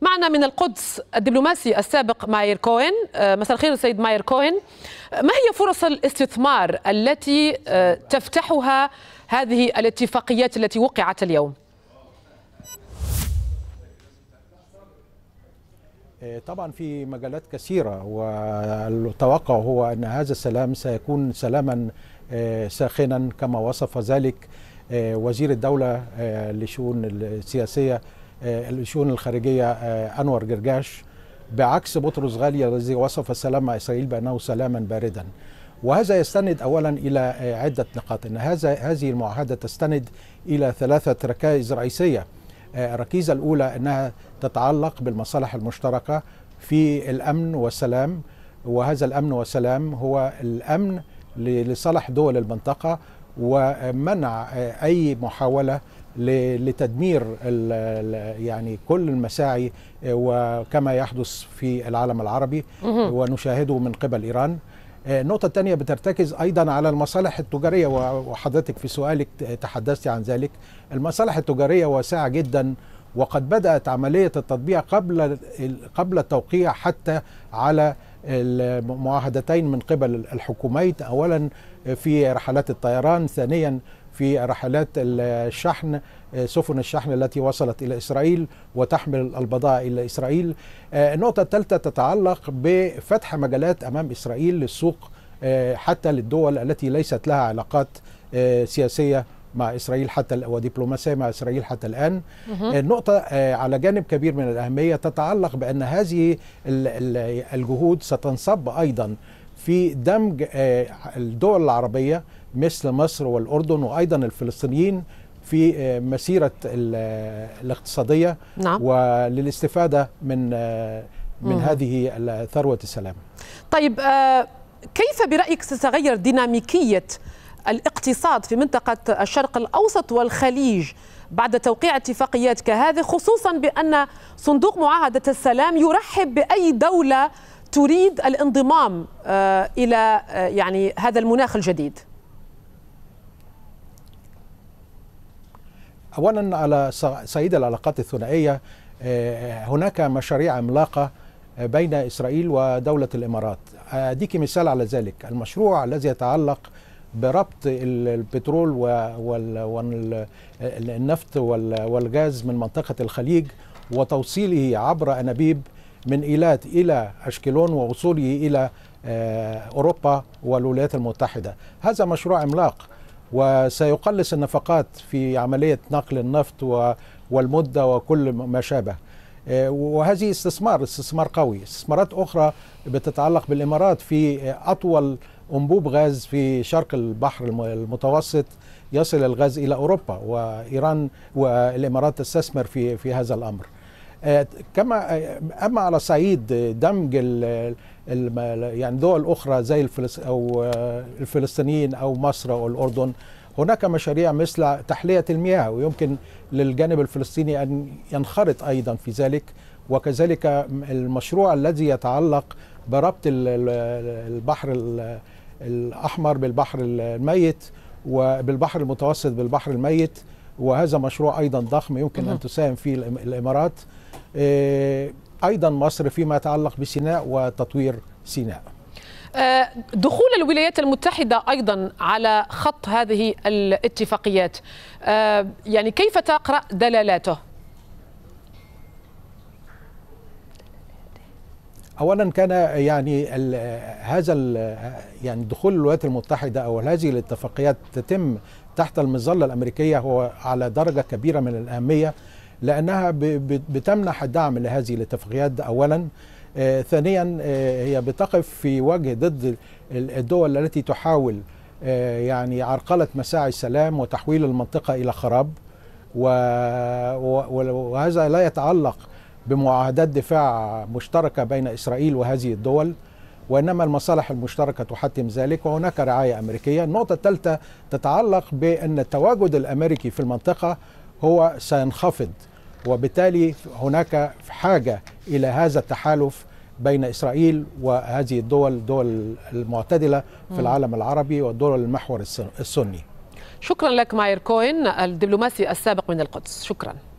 معنا من القدس الدبلوماسي السابق ماير كوين آه، مساء الخير السيد ماير كوين آه، ما هي فرص الاستثمار التي آه، تفتحها هذه الاتفاقيات التي وقعت اليوم طبعا في مجالات كثيرة والتوقع هو أن هذا السلام سيكون سلاما ساخنا كما وصف ذلك وزير الدولة لشؤون السياسية آه، الشؤون الخارجيه آه، انور جرجاش بعكس بطرس غالي الذي وصف السلام مع اسرائيل بانه سلاما باردا. وهذا يستند اولا الى آه، عده نقاط ان هذا هذه المعاهده تستند الى ثلاثه ركائز رئيسيه. الركيزه الاولى انها تتعلق بالمصالح المشتركه في الامن والسلام وهذا الامن والسلام هو الامن لصالح دول المنطقه ومنع اي محاوله لتدمير يعني كل المساعي آه، وكما يحدث في العالم العربي ونشاهده من قبل ايران النقطة آه، الثانية بترتكز أيضا على المصالح التجارية وحضرتك في سؤالك تحدثت عن ذلك المصالح التجارية واسعة جدا وقد بدأت عملية التطبيع قبل قبل التوقيع حتى على المعاهدتين من قبل الحكوميت أولا في رحلات الطيران ثانيا في رحلات الشحن سفن الشحن التي وصلت إلى إسرائيل وتحمل البضائع إلى إسرائيل آه، النقطة الثالثة تتعلق بفتح مجالات أمام إسرائيل للسوق آه، حتى للدول التي ليست لها علاقات آه، سياسية مع إسرائيل حتى ودبلوماسية مع إسرائيل حتى الآن النقطة على جانب كبير من الأهمية تتعلق بأن هذه الجهود ستنصب أيضا في دمج آه، الدول العربية مثل مصر والأردن وأيضا الفلسطينيين في آه، مسيرة آه، الاقتصادية نعم. وللاستفادة من من مم. هذه ثروة السلام طيب كيف برأيك ستتغير ديناميكية الاقتصاد في منطقة الشرق الأوسط والخليج بعد توقيع اتفاقيات كهذه خصوصا بأن صندوق معاهدة السلام يرحب بأي دولة تريد الانضمام آه، الى آه، يعني هذا المناخ الجديد؟ اولا على صعيد العلاقات الثنائيه آه، هناك مشاريع عملاقه بين اسرائيل ودوله الامارات اديك مثال على ذلك المشروع الذي يتعلق بربط البترول والنفط والغاز من منطقه الخليج وتوصيله عبر انابيب من إيلات إلى أشكلون ووصوله إلى آه، أوروبا والولايات المتحدة هذا مشروع عملاق وسيقلص النفقات في عملية نقل النفط والمدة وكل ما شابه آه، وهذه استثمار استثمار قوي استثمارات أخرى بتتعلق بالإمارات في أطول أنبوب غاز في شرق البحر المتوسط يصل الغاز إلى أوروبا وإيران والإمارات تستثمر في في هذا الأمر آه، كما آه، اما على صعيد دمج ال يعني دول اخرى زي او آه، الفلسطينيين او مصر او الاردن هناك مشاريع مثل تحليه المياه ويمكن للجانب الفلسطيني ان ينخرط ايضا في ذلك وكذلك المشروع الذي يتعلق بربط البحر الاحمر بالبحر الميت وبالبحر المتوسط بالبحر الميت وهذا مشروع ايضا ضخم يمكن ان نعم. تساهم فيه الامارات آه، ايضا مصر فيما يتعلق بسيناء وتطوير سيناء آه، دخول الولايات المتحدة أيضا على خط هذه الاتفاقيات آه، يعني كيف تقرأ دلالاته؟ اولا كان يعني هذا يعني دخول الولايات المتحده او هذه الاتفاقيات تتم تحت المظله الامريكيه هو على درجه كبيره من الاهميه لأنها بتمنح الدعم لهذه الاتفاقيات أولا آه، ثانيا آه، هي بتقف في وجه ضد الدول التي تحاول آه، يعني عرقلة مساعي السلام وتحويل المنطقة إلى خراب وهذا لا يتعلق بمعاهدات دفاع مشتركة بين إسرائيل وهذه الدول وإنما المصالح المشتركة تحتم ذلك وهناك رعاية أمريكية النقطة الثالثة تتعلق بأن التواجد الأمريكي في المنطقة هو سينخفض وبالتالي هناك حاجة إلى هذا التحالف بين إسرائيل وهذه الدول الدول المعتدلة في العالم العربي والدول المحور السني شكرا لك ماير كوين الدبلوماسي السابق من القدس شكرا